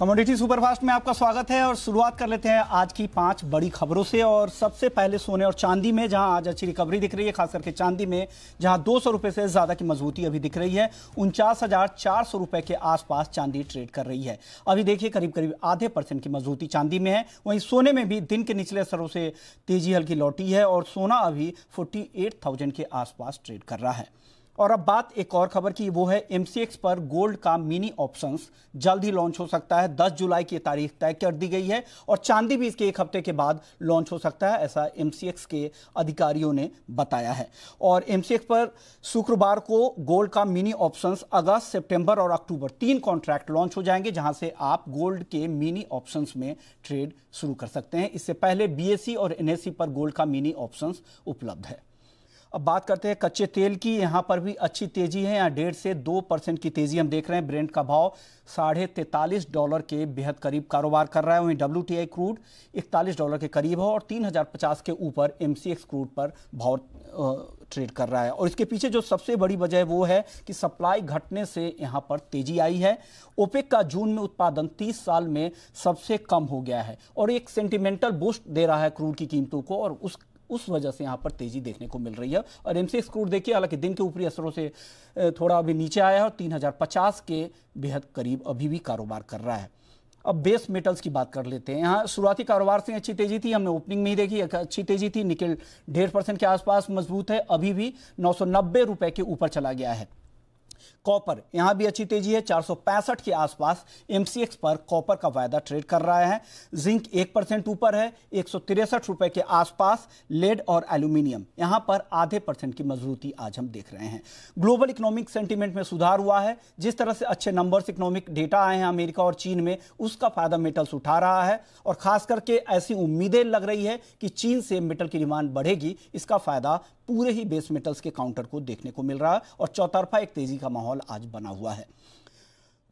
commodity superfast में आपका स्वागत है और शुरुआत कर लेते हैं आज की पांच बड़ी खबरों से और सबसे पहले सोने और चांदी में जहां आज अच्छी रिकवरी दिख रही है खास करके चांदी में जहां दो सौ रुपये से ज़्यादा की मजबूती अभी दिख रही है उनचास हज़ार चार सौ रुपये के आसपास चांदी ट्रेड कर रही है अभी देखिए करीब करीब आधे परसेंट की मजबूती चांदी में है वहीं सोने में भी दिन के निचले स्तरों से तेजी हल्की लौटी है और सोना अभी फोर्टी के आसपास ट्रेड कर रहा है और अब बात एक और खबर की वो है एमसीएक्स पर गोल्ड का मिनी ऑप्शंस जल्द ही लॉन्च हो सकता है 10 जुलाई की तारीख तय कर दी गई है और चांदी भी इसके एक हफ्ते के बाद लॉन्च हो सकता है ऐसा एमसीएक्स के अधिकारियों ने बताया है और एमसीएक्स पर शुक्रवार को गोल्ड का मिनी ऑप्शंस अगस्त सितंबर और अक्टूबर तीन कॉन्ट्रैक्ट लॉन्च हो जाएंगे जहां से आप गोल्ड के मिनी ऑप्शंस में ट्रेड शुरू कर सकते हैं इससे पहले बी और एन पर गोल्ड का मिनी ऑप्शन उपलब्ध है अब बात करते हैं कच्चे तेल की यहाँ पर भी अच्छी तेजी है यहाँ डेढ़ से दो परसेंट की तेजी हम देख रहे हैं ब्रेंड का भाव साढ़े तैतालीस डॉलर के बेहद करीब कारोबार कर रहा है वहीं डब्ल्यू टी आई क्रूड इकतालीस डॉलर के करीब है और तीन हजार पचास के ऊपर एम सी एक्स क्रूड पर भाव ट्रेड कर रहा है और इसके पीछे जो सबसे बड़ी वजह वो है कि सप्लाई घटने से यहाँ पर तेजी आई है ओपेक का जून में उत्पादन तीस साल में सबसे कम हो गया है और एक सेंटिमेंटल बूस्ट दे रहा है क्रूड की कीमतों को और उस उस वजह से यहाँ पर तेजी देखने को मिल रही है और एम क्रूड देखिए हालांकि दिन के ऊपरी असरों से थोड़ा अभी नीचे आया है और तीन के बेहद करीब अभी भी कारोबार कर रहा है अब बेस मेटल्स की बात कर लेते हैं यहाँ शुरुआती कारोबार से अच्छी तेजी थी हमने ओपनिंग में ही देखी अच्छी तेजी थी निकल डेढ़ परसेंट के आसपास मजबूत है अभी भी नौ सौ के ऊपर चला गया है कॉपर यहां भी अच्छी तेजी है चार के आसपास एमसीएक्स पर कॉपर का वायदा ट्रेड कर रहा है जिंक एक परसेंट ऊपर है एक रुपए के आसपास लेड और एल्यूमिनियम यहां पर आधे परसेंट की मजबूती आज हम देख रहे हैं ग्लोबल इकोनॉमिक सेंटीमेंट में सुधार हुआ है जिस तरह से अच्छे नंबर्स इकोनॉमिक डेटा आए हैं अमेरिका और चीन में उसका फायदा मेटल्स उठा रहा है और खास करके ऐसी उम्मीदें लग रही है कि चीन से मेटल की डिमांड बढ़ेगी इसका फायदा पूरे ही बेस मेटल्स के काउंटर को देखने को मिल रहा है और चौतरफा एक तेजी का माहौल माहौल आज बना हुआ है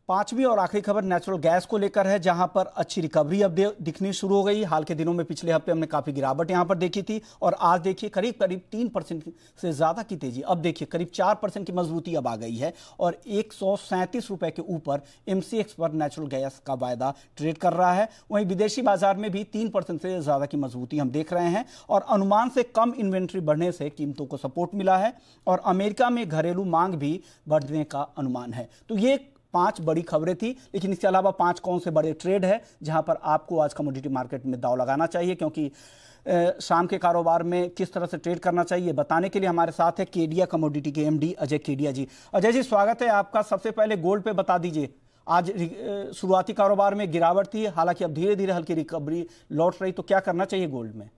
पांचवी और आखिरी खबर नेचुरल गैस को लेकर है जहां पर अच्छी रिकवरी अब दिखनी शुरू हो गई हाल के दिनों में पिछले हफ्ते हमने काफी गिरावट यहां पर देखी थी और आज देखिए करीब करीब तीन परसेंट से ज्यादा की तेजी अब देखिए करीब चार परसेंट की मजबूती अब आ गई है और एक रुपए के ऊपर एमसीएक्स पर नेचुरल गैस का वायदा ट्रेड कर रहा है वहीं विदेशी बाजार में भी तीन से ज्यादा की मजबूती हम देख रहे हैं और अनुमान से कम इन्वेंट्री बढ़ने से कीमतों को सपोर्ट मिला है और अमेरिका में घरेलू मांग भी बढ़ने का अनुमान है तो ये पांच बड़ी खबरें थी लेकिन इसके अलावा पांच कौन से बड़े ट्रेड है जहां पर आपको आज कमोडिटी मार्केट में दाव लगाना चाहिए क्योंकि शाम के कारोबार में किस तरह से ट्रेड करना चाहिए बताने के लिए हमारे साथ है केडिया कमोडिटी के एम अजय केडिया जी अजय जी स्वागत है आपका सबसे पहले गोल्ड पे बता दीजिए आज शुरुआती कारोबार में गिरावट थी हालांकि अब धीरे धीरे हल्की रिकवरी लौट रही तो क्या करना चाहिए गोल्ड में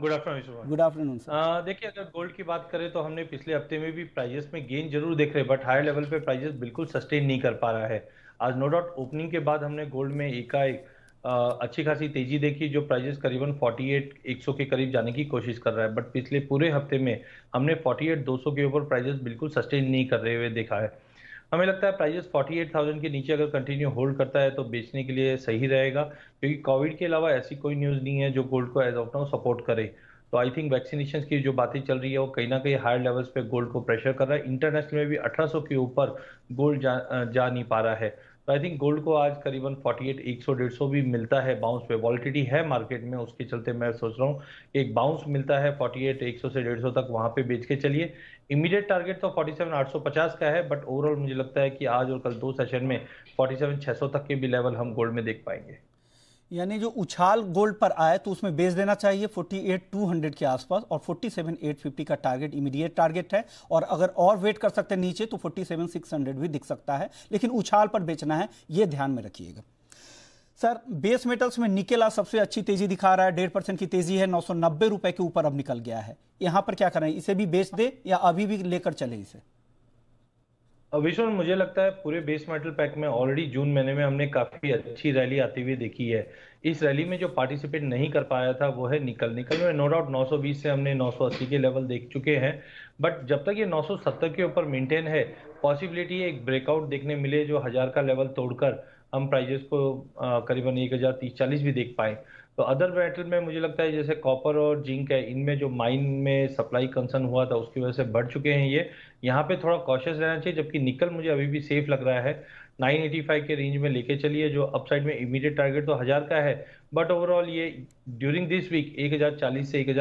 good afternoon good afternoon sir देखिए अगर गोल्ड की बात करें तो हमने पिछले हफ्ते में भी प्राइजेस में गेन जरूर देख रहे बट हायर लेवल पे प्राइजेस बिल्कुल सस्टेन नहीं कर पा रहा है आज नो डाउट ओपनिंग के बाद हमने गोल्ड में एकाएक अच्छी खासी तेजी देखी जो प्राइजेस करीबन 48 100 के करीब जाने की कोशिश कर रहा है बट पिछले पूरे हफ्ते में हमने 48 200 के ऊपर प्राइजेस बिल्कुल सस्टेन नहीं कर रहे हुए देखा है हमें लगता है प्राइजेस 48,000 के नीचे अगर कंटिन्यू होल्ड करता है तो बेचने के लिए सही रहेगा क्योंकि कोविड के अलावा ऐसी कोई न्यूज़ नहीं है जो गोल्ड को एज ऑफ नाउ सपोर्ट करे तो आई थिंक वैक्सीनेशन की जो बातें चल रही है वो कहीं ना कहीं हायर लेवल्स पे गोल्ड को प्रेशर कर रहा है इंटरनेशनल में भी अठारह के ऊपर गोल्ड जा, जा नहीं पा रहा है तो आई थिंक गोल्ड को आज करीबन 48 डेढ़ सौ भी मिलता है बाउंस पे वॉलिटिटी है मार्केट में उसके चलते मैं सोच रहा हूँ एक बाउंस मिलता है 48 सौ से डेढ़ सौ तक वहाँ पे बेच के चलिए इमीडिएट टारगेट तो सेवन आठ सौ पचास का है बट ओवरऑल मुझे लगता है कि आज और कल दो सेशन में सेवन सौ तक के भी लेवल हम गोल्ड में देख पाएंगे यानी जो उछाल गोल्ड पर आए तो उसमें बेच देना चाहिए 48,200 के आसपास और 47,850 का टारगेट इमीडिएट टारगेट है और अगर और वेट कर सकते हैं नीचे तो 47,600 भी दिख सकता है लेकिन उछाल पर बेचना है ये ध्यान में रखिएगा सर बेस मेटल्स में निकेल आज सबसे अच्छी तेजी दिखा रहा है डेढ़ परसेंट की तेजी है नौ सौ नब्बे के ऊपर अब निकल गया है यहाँ पर क्या करें इसे भी बेच दे या अभी भी लेकर चले इसे विश्वन मुझे लगता है पूरे बेस मेटल पैक में ऑलरेडी जून महीने में हमने काफी अच्छी रैली आती हुई देखी है इस रैली में जो पार्टिसिपेट नहीं कर पाया था वो है निकल निकल में नो डाउट 920 से हमने 980 के लेवल देख चुके हैं बट जब तक ये 970 के ऊपर मेंटेन है पॉसिबिलिटी एक ब्रेकआउट देखने मिले जो हजार का लेवल तोड़कर हम प्राइजेस को करीबन एक हजार तीस चालीस भी देख पाए तो अदर मेटल में मुझे लगता है जैसे कॉपर और जिंक है इनमें जो माइन में सप्लाई कंसर्न हुआ था उसकी वजह से बढ़ चुके हैं ये यहाँ पे थोड़ा कॉशियस रहना चाहिए जबकि निकल मुझे अभी भी सेफ लग रहा है 985 के रेंज में लेके चलिए जो अपसाइड में इमीडिएट टारगेट तो हज़ार का है बट ओवरऑल ये ड्यूरिंग दिस वीक एक से एक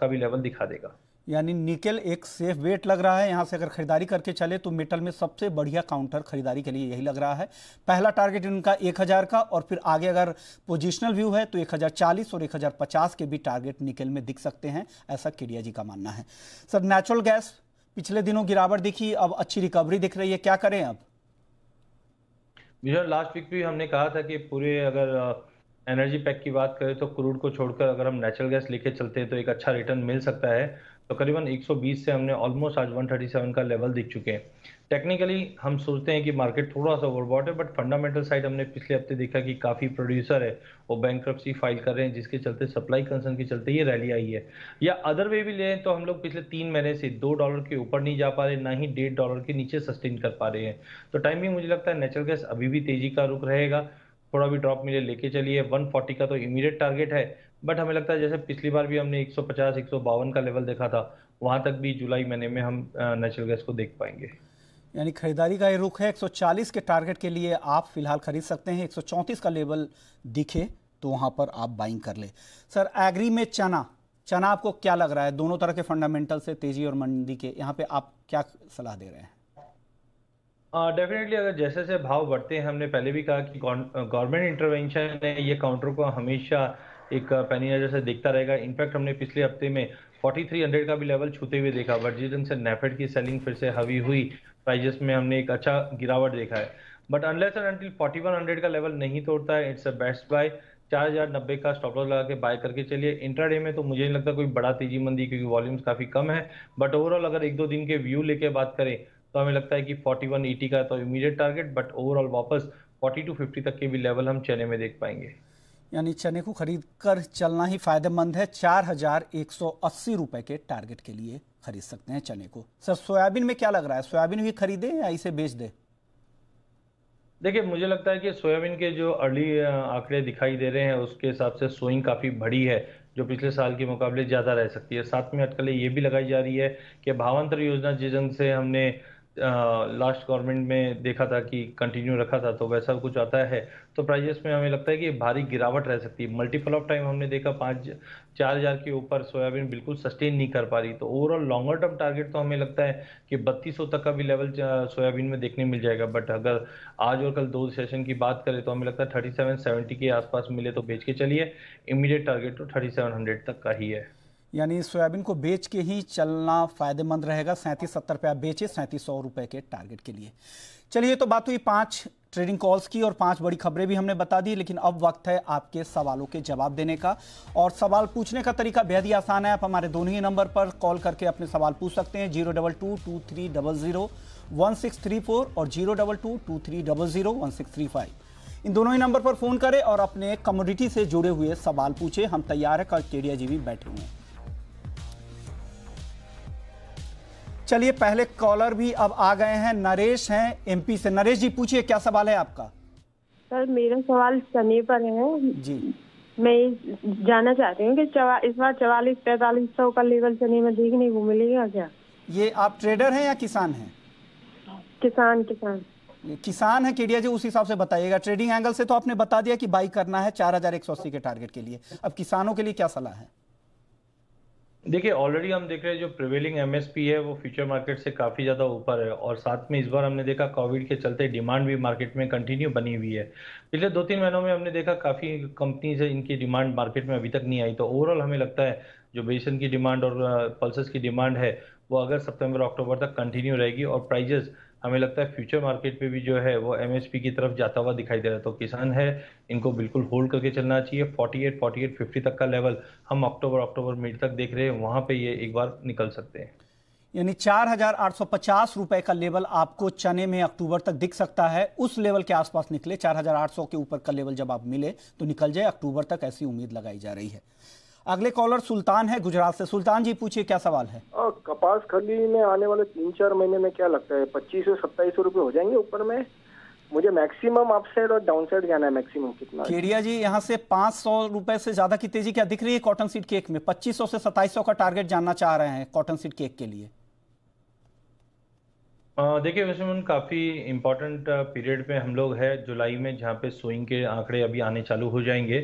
का भी लेवल दिखा देगा यानी निकेल एक सेफ वेट लग रहा है यहाँ से अगर खरीदारी करके चले तो मेटल में सबसे बढ़िया काउंटर खरीदारी के लिए यही लग रहा है पहला टारगेट इनका 1000 का और फिर आगे अगर पोजिशनल व्यू है तो 1040 और 1050 के भी टारगेट निकेल में दिख सकते हैं ऐसा किडिया जी का मानना है सर नेचुरल गैस पिछले दिनों गिरावट दिखी अब अच्छी रिकवरी दिख रही है क्या करें अब लास्ट वीक भी हमने कहा था कि पूरे अगर एनर्जी पैक की बात करें तो क्रूड को छोड़कर अगर हम नेचुरल गैस लेके चलते हैं तो एक अच्छा रिटर्न मिल सकता है तकरीबन तो 120 से हमने ऑलमोस्ट आज 137 का लेवल दिख चुके हैं टेक्निकली हम सोचते हैं कि मार्केट थोड़ा सा ओवरबॉट है बट फंडामेंटल साइड हमने पिछले हफ्ते देखा कि काफ़ी प्रोड्यूसर है वो बैंक फाइल कर रहे हैं जिसके चलते सप्लाई कंसर्न के चलते ये रैली आई है या अदर वे भी लें तो हम लोग पिछले तीन महीने से दो डॉलर के ऊपर नहीं जा पा रहे ना ही डेढ़ डॉलर के नीचे सस्टेन कर पा रहे हैं तो टाइमिंग मुझे लगता है नेचुरल गैस अभी भी तेजी का रुख रहेगा थोड़ा भी ड्रॉप मिले लेके चलिए 140 का तो इमीडिएट टारगेट है बट हमें लगता है जैसे पिछली बार भी हमने 150 152 का लेवल देखा था वहाँ तक भी जुलाई महीने में हम नेचुरल गैस को देख पाएंगे यानी खरीदारी का ये रुख है 140 के टारगेट के लिए आप फिलहाल खरीद सकते हैं 134 का लेवल दिखे तो वहाँ पर आप बाइंग कर ले सर एग्री में चना चना आपको क्या लग रहा है दोनों तरह के फंडामेंटल से तेजी और मंदी के यहाँ पे आप क्या सलाह दे रहे हैं डेफिनेटली uh, अगर जैसे जैसे भाव बढ़ते हैं हमने पहले भी कहा कि गवर्नमेंट इंटरवेंशन है ये काउंटर को हमेशा एक पैनियर जैसे देखता रहेगा इनफैक्ट हमने पिछले हफ्ते में 4300 का भी लेवल छूते हुए देखा बट जिस दिन से नेफेड की सेलिंग फिर से हवी हुई प्राइजेस में हमने एक अच्छा गिरावट देखा है बट अनलेस एंड अनटिल 4100 का लेवल नहीं तोड़ता है इट्स अ बेस्ट बाय चार हजार नब्बे का स्टॉप लॉस लगा के बाय करके चलिए इंट्राडे में तो मुझे नहीं लगता कोई बड़ा तेजी मंदी क्योंकि वॉल्यूम्स काफी कम है बट ओवरऑल अगर एक दो दिन के व्यू लेके बात करें तो हमें लगता है कि 41 का तो इमीडिएट टारगेट बट ओवरऑल वापस 40 टू 50 तक के भी लेवल हम चेन्नई में देख पाएंगे यानी चने को खरीद कर चलना ही फायदेमंद है चार हजार एक सौ अस्सी रुपए के टारगेट के लिए खरीद सकते हैं चने को सर सोयाबीन में क्या लग रहा है सोयाबीन भी खरीदे या इसे बेच दे देखिए मुझे लगता है कि सोयाबीन के जो अर्ली आंकड़े दिखाई दे रहे हैं उसके हिसाब से सोइंग काफ़ी बड़ी है जो पिछले साल के मुकाबले ज़्यादा रह सकती है साथ में अटकलें ये भी लगाई जा रही है कि भावांतर योजना जिस ढंग से हमने लास्ट गवर्नमेंट में देखा था कि कंटिन्यू रखा था तो वैसा कुछ आता है तो प्राइजेस में हमें लगता है कि भारी गिरावट रह सकती है मल्टीपल ऑफ टाइम हमने देखा पाँच चार हज़ार के ऊपर सोयाबीन बिल्कुल सस्टेन नहीं कर पा रही तो ओवरऑल लॉन्गर टर्म टारगेट तो हमें लगता है कि बत्तीस सौ तक का भी लेवल सोयाबीन में देखने मिल जाएगा बट अगर आज और कल दो सेशन की बात करें तो हमें लगता है थर्टी सेवन सेवेंटी के आसपास मिले तो बेच के चलिए इमीडिएट टारगेट तो थर्टी सेवन हंड्रेड तक का ही है यानी सोयाबीन को बेच के ही चलना फ़ायदेमंद रहेगा सैंतीस सत्तर रुपया बेचे सैंतीस सौ रुपये के टारगेट के लिए चलिए तो बात हुई पाँच ट्रेडिंग कॉल्स की और पांच बड़ी खबरें भी हमने बता दी लेकिन अब वक्त है आपके सवालों के जवाब देने का और सवाल पूछने का तरीका बेहद ही आसान है आप हमारे दोनों ही नंबर पर कॉल करके अपने सवाल पूछ सकते हैं zero double two two three double zero one six three four और zero double two two three double zero one six three five इन दोनों ही नंबर पर फ़ोन करें और अपने कम्युनिटी से जुड़े हुए सवाल पूछें हम तैयार हैं कल केडिया जी भी बैठे हुए हैं चलिए पहले कॉलर भी अब आ गए हैं नरेश हैं एमपी से नरेश जी पूछिए क्या सवाल है आपका सर मेरा सवाल सनी पर है जी मैं जानना चाहती हूँ कि इस बार चवालीस पैतालीस सौ का लेवल चने में देखने को मिलेगा क्या ये आप ट्रेडर हैं या किसान हैं किसान किसान किसान है केडिया जी उस हिसाब से बताइएगा ट्रेडिंग एंगल से तो आपने बता दिया कि बाई करना है चार हजार एक सौ अस्सी के टारगेट के लिए अब किसानों के लिए क्या सलाह है देखिए ऑलरेडी हम देख रहे हैं जो प्रिवेलिंग एमएसपी है वो फ्यूचर मार्केट से काफ़ी ज़्यादा ऊपर है और साथ में इस बार हमने देखा कोविड के चलते डिमांड भी मार्केट में कंटिन्यू बनी हुई है पिछले दो तीन महीनों में हमने देखा काफ़ी कंपनीज है इनकी डिमांड मार्केट में अभी तक नहीं आई तो ओवरऑल हमें लगता है जो बेसन की डिमांड और पल्सेस की डिमांड है वो अगर सितंबर अक्टूबर तक कंटिन्यू रहेगी और प्राइजेस हमें लगता है फ्यूचर मार्केट पे भी जो है वो एमएसपी की तरफ जाता हुआ दिखाई दे रहा है तो किसान है इनको बिल्कुल होल्ड करके चलना चाहिए 48, 48, 50 तक का लेवल हम अक्टूबर अक्टूबर मिड तक देख रहे हैं वहां पे ये एक बार निकल सकते हैं यानी चार हजार आठ सौ पचास रुपए का लेवल आपको चने में अक्टूबर तक दिख सकता है उस लेवल के आसपास निकले चार हजार आठ सौ के ऊपर का लेवल जब आप मिले तो निकल जाए अक्टूबर तक ऐसी उम्मीद लगाई जा रही है अगले कॉलर सुल्तान है गुजरात से सुल्तान जी पूछिए क्या सवाल है आ, कपास खली में आने वाले तीन चार महीने में क्या लगता है पच्चीस से सत्ताईस सौ रुपये हो जाएंगे ऊपर में मुझे मैक्सिमम अपसाइड और डाउन साइड जाना है मैक्सिमम कितना केडिया जी यहाँ से पाँच सौ रुपए से ज्यादा की तेजी क्या दिख रही है कॉटन सीड केक में पच्चीस से सत्ताईस का टारगेट जानना चाह रहे हैं कॉटन सीड केक के लिए देखिए वैसे मन काफ़ी इम्पोर्टेंट पीरियड पे हम लोग है जुलाई में जहाँ पे सोइंग के आंकड़े अभी आने चालू हो जाएंगे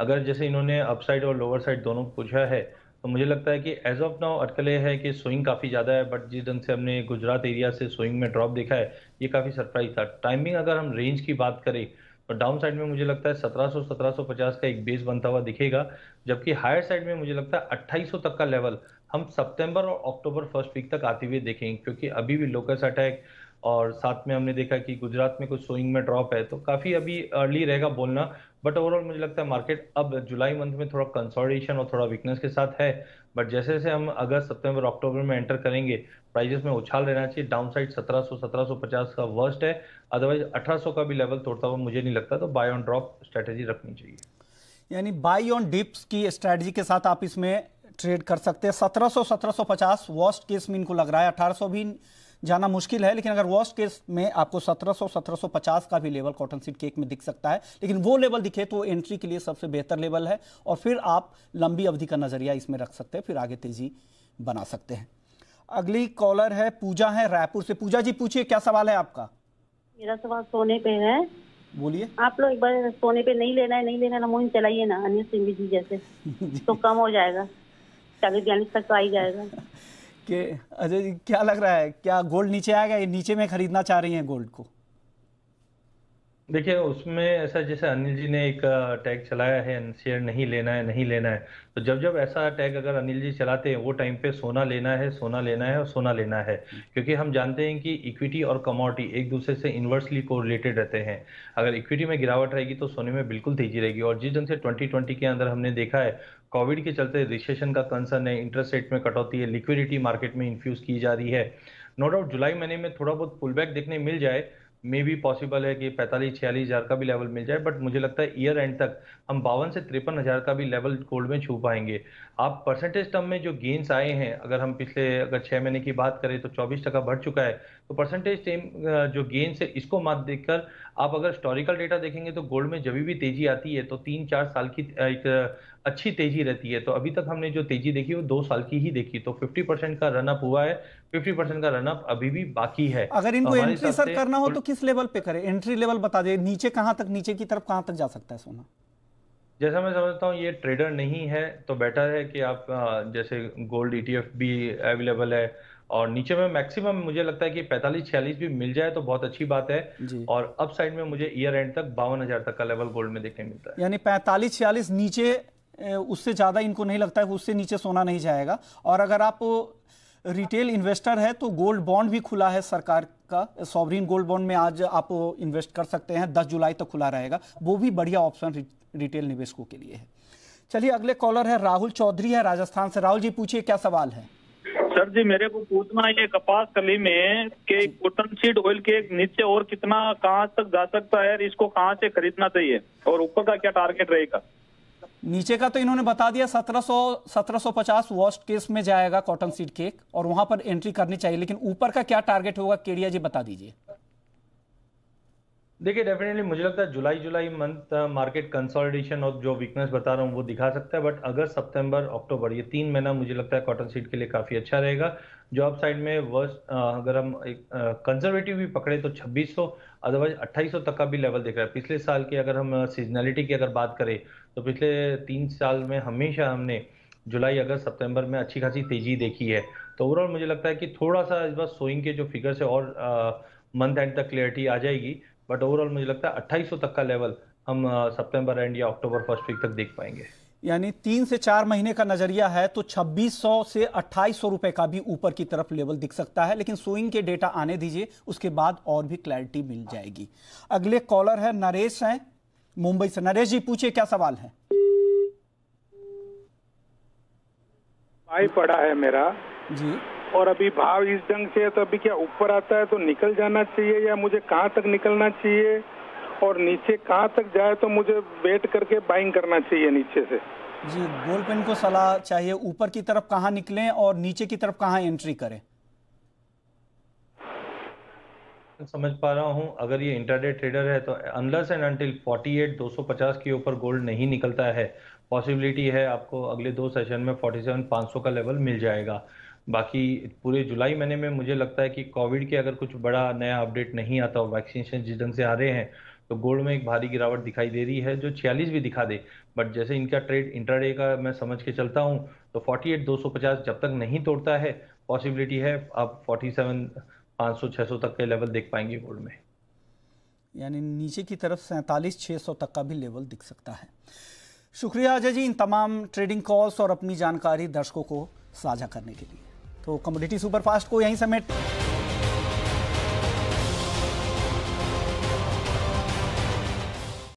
अगर जैसे इन्होंने अपसाइड और लोअर साइड दोनों पूछा है तो मुझे लगता है कि एज ऑफ नाउ अटकल ये है कि स्विंग काफ़ी ज़्यादा है बट जिस ढंग से हमने गुजरात एरिया से स्विंग में ड्रॉप देखा है ये काफ़ी सरप्राइज था टाइमिंग अगर हम रेंज की बात करें तो डाउन साइड में मुझे लगता है 1700 1750 का एक बेस बनता हुआ दिखेगा जबकि हायर साइड में मुझे लगता है 2800 तक का लेवल हम सितंबर और अक्टूबर फर्स्ट वीक तक आते हुए देखेंगे क्योंकि अभी भी लोकस अटैक और साथ में हमने देखा कि गुजरात में कुछ स्विंग में ड्रॉप है तो काफ़ी अभी अर्ली रहेगा बोलना बट ओवरऑल मुझे लगता है मार्केट अब जुलाई मंथ में थोड़ा कंसोलिडेशन और थोड़ा वीकनेस के साथ है बट जैसे जैसे हम अगस्त सितंबर अक्टूबर में एंटर करेंगे प्राइजेस में उछाल रहना चाहिए डाउन साइड सत्रह का वर्स्ट है अदरवाइज अठारह का भी लेवल तोड़ता हुआ मुझे नहीं लगता तो बाय ऑन ड्रॉप स्ट्रैटेजी रखनी चाहिए यानी बाई ऑन डिप्स की स्ट्रैटेजी के साथ आप इसमें ट्रेड कर सकते हैं सत्रह सत्रह सौ सौ पचास वर्स्ट केस में इनको लग रहा है अठारह सौ भी जाना मुश्किल है लेकिन अगर वर्स्ट केस में आपको 1700 1750 का भी लेवल कॉटन सीड केक में दिख सकता है लेकिन वो लेवल दिखे तो एंट्री के लिए सबसे बेहतर लेवल है और फिर आप लंबी अवधि का नज़रिया इसमें रख सकते हैं फिर आगे तेज़ी बना सकते हैं अगली कॉलर है पूजा है रायपुर से पूजा जी पूछिए क्या सवाल है आपका मेरा सवाल सोने पे है बोलिए आप लोग एक बार सोने पे नहीं लेना है नहीं लेना है चलाइए ना अनिल सिंह जी जैसे तो कम हो जाएगा चालीस बयालीस तक तो आई जाएगा कि अजय जी क्या लग रहा है क्या गोल्ड नीचे आएगा ये नीचे में खरीदना चाह रही हैं गोल्ड को देखिए उसमें ऐसा जैसे अनिल जी ने एक टैग चलाया है शेयर नहीं लेना है नहीं लेना है तो जब जब ऐसा टैग अगर अनिल जी चलाते हैं वो टाइम पे सोना लेना है सोना लेना है और सोना लेना है क्योंकि हम जानते हैं कि इक्विटी और कमोडिटी एक दूसरे से इन्वर्सली को रिलेटेड रहते हैं अगर इक्विटी में गिरावट रहेगी तो सोने में बिल्कुल तेजी रहेगी और जिस ढंग से ट्वेंटी के अंदर हमने देखा है कोविड के चलते रिसेशन का कंसर्न है इंटरेस्ट रेट में कटौती है लिक्विडिटी मार्केट में इन्फ्यूज की जा रही है नो डाउट जुलाई महीने में थोड़ा बहुत पुलबैक देखने मिल जाए मे भी पॉसिबल है कि पैंतालीस छियालीस हज़ार का भी लेवल मिल जाए बट मुझे लगता है ईयर एंड तक हम बावन से तिरपन हज़ार का भी लेवल गोल्ड में छू पाएंगे आप परसेंटेज टर्म में जो गेंस आए हैं अगर हम पिछले अगर छः महीने की बात करें तो चौबीस टका बढ़ चुका है तो परसेंटेज टेम जो गेंस है इसको मत देखकर आप अगर हिस्टोरिकल डेटा देखेंगे तो गोल्ड में जब भी तेज़ी आती है तो तीन चार साल की एक अच्छी तेजी रहती है तो अभी तक हमने जो तेजी देखी वो दो साल की ही देखी तो 50 परसेंट का रनअप हुआ है 50 परसेंट का रनअप अभी भी बाकी है अगर इनको एंट्री सर करना हो तो किस लेवल पे करें एंट्री लेवल बता दे नीचे कहाँ तक नीचे की तरफ कहाँ तक जा सकता है सोना जैसा मैं समझता हूँ ये ट्रेडर नहीं है तो बेटर है कि आप जैसे गोल्ड ई e भी अवेलेबल है और नीचे में मैक्सिमम मुझे लगता है कि 45 46 भी मिल जाए तो बहुत अच्छी बात है और अप साइड में मुझे ईयर एंड तक बावन हजार तक का लेवल गोल्ड में देखने मिलता है यानी 45 46 नीचे उससे ज़्यादा इनको नहीं लगता है उससे नीचे सोना नहीं जाएगा और अगर आप रिटेल इन्वेस्टर है तो गोल्ड बॉन्ड भी खुला है सरकार का सॉवरीन गोल्ड बॉन्ड में आज आप इन्वेस्ट कर सकते हैं 10 जुलाई तक तो खुला रहेगा वो भी बढ़िया ऑप्शन रिटेल निवेशकों के लिए है चलिए अगले कॉलर है राहुल चौधरी है राजस्थान से राहुल जी पूछिए क्या सवाल है सर जी मेरे को पूछना ये कपास कली में के कॉटन सीड ऑयल के नीचे और कितना कहाँ तक जा सकता है इसको कहाँ से खरीदना चाहिए और ऊपर का क्या टारगेट रहेगा नीचे का तो इन्होंने बता दिया 1700 1750 वॉस्ट केस में जाएगा कॉटन सीड केक और वहां पर एंट्री करनी चाहिए लेकिन ऊपर का क्या टारगेट होगा केडिया जी बता दीजिए देखिए डेफिनेटली मुझे लगता है जुलाई जुलाई मंथ मार्केट कंसोलिडेशन और जो वीकनेस बता रहा हूँ वो दिखा सकता है बट अगस्त सितंबर अक्टूबर ये तीन महीना मुझे लगता है कॉटन सीड के लिए काफ़ी अच्छा रहेगा जॉब साइड में वर्ष uh, अगर हम एक कंजर्वेटिव uh, भी पकड़े तो 2600 अदरवाइज 2800 तक का भी लेवल देख रहा है पिछले साल की अगर हम सीजनैलिटी uh, की अगर बात करें तो पिछले तीन साल में हमेशा हमने जुलाई अगस्त सितंबर में अच्छी खासी तेजी देखी है तो ओवरऑल मुझे लगता है कि थोड़ा सा इस बार सोइंग के जो फिगर्स है और मंथ एंड तक क्लियरिटी आ जाएगी बट ओवरऑल मुझे लगता है अट्ठाईस तक का लेवल हम सितंबर एंड या अक्टूबर फर्स्ट वीक तक देख पाएंगे यानी तीन से चार महीने का नजरिया है तो 2600 से 2800 रुपए का भी ऊपर की तरफ लेवल दिख सकता है लेकिन सोइंग के डेटा आने दीजिए उसके बाद और भी क्लैरिटी मिल जाएगी अगले कॉलर है नरेश हैं मुंबई से नरेश जी पूछिए क्या सवाल है भाई पड़ा है मेरा जी और अभी भाव इस ढंग से है तो अभी क्या ऊपर आता है तो निकल जाना चाहिए या मुझे कहाँ तक निकलना चाहिए और नीचे कहाँ तक जाए तो मुझे वेट करके बाइंग करना चाहिए नीचे से जी गोल पेन को सलाह चाहिए ऊपर की तरफ कहाँ निकलें और नीचे की तरफ कहाँ एंट्री करें समझ पा रहा हूं अगर ये इंटरडे ट्रेडर है तो अनलस एंड अनटिल 48 250 के ऊपर गोल्ड नहीं निकलता है पॉसिबिलिटी है आपको अगले दो सेशन में 47 500 का लेवल मिल जाएगा बाकी पूरे जुलाई महीने में मुझे लगता है कि कोविड के अगर कुछ बड़ा नया अपडेट नहीं आता वैक्सीनेशन जिस ढंग से आ रहे हैं तो गोल्ड में एक भारी गिरावट दिखाई दे रही है जो 46 भी दिखा दे बट जैसे इनका ट्रेड इंटरडे का मैं समझ के चलता हूँ तो 48 250 जब तक नहीं तोड़ता है पॉसिबिलिटी है आप 47 500-600 तक के लेवल देख पाएंगे गोल्ड में यानी नीचे की तरफ सैंतालीस छः सौ तक का भी लेवल दिख सकता है शुक्रिया अजय जी इन तमाम ट्रेडिंग कॉल्स और अपनी जानकारी दर्शकों को साझा करने के लिए तो कमोडिटी सुपरफास्ट को यहीं समेट